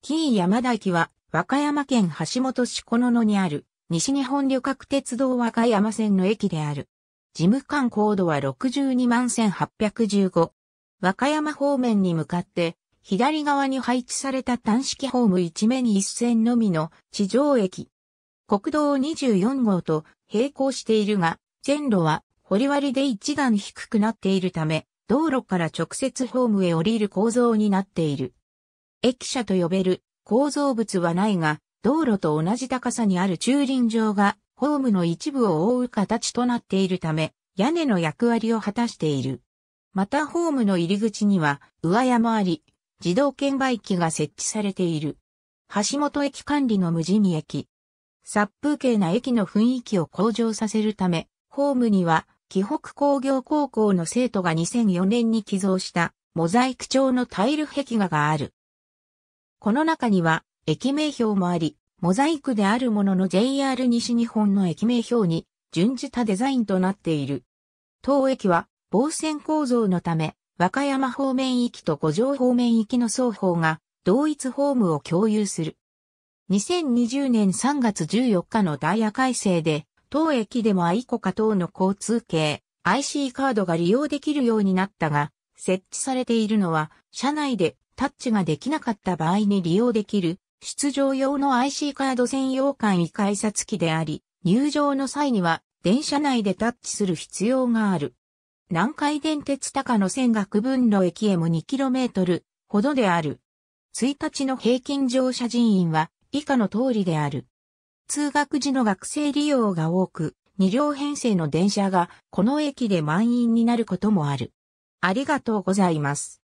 紀伊山田駅は、和歌山県橋本市小野にある、西日本旅客鉄道和歌山線の駅である。事務官高度は62万1815。和歌山方面に向かって、左側に配置された単式ホーム一面一線のみの地上駅。国道24号と並行しているが、線路はり割で一段低くなっているため、道路から直接ホームへ降りる構造になっている。駅舎と呼べる構造物はないが、道路と同じ高さにある駐輪場がホームの一部を覆う形となっているため、屋根の役割を果たしている。またホームの入り口には上屋もあり、自動券売機が設置されている。橋本駅管理の無地駅。殺風景な駅の雰囲気を向上させるため、ホームには、紀北工業高校の生徒が2004年に寄贈した、モザイク調のタイル壁画がある。この中には、駅名標もあり、モザイクであるものの JR 西日本の駅名標に準じたデザインとなっている。当駅は防線構造のため、和歌山方面行きと五条方面行きの双方が同一ホームを共有する。2020年3月14日のダイヤ改正で、当駅でもアイコカ等の交通系 IC カードが利用できるようになったが、設置されているのは、車内でタッチができなかった場合に利用できる、出場用の IC カード専用簡易改札機であり、入場の際には電車内でタッチする必要がある。南海電鉄高野線学分路駅へも 2km ほどである。1日の平均乗車人員は以下の通りである。通学時の学生利用が多く、2両編成の電車がこの駅で満員になることもある。ありがとうございます。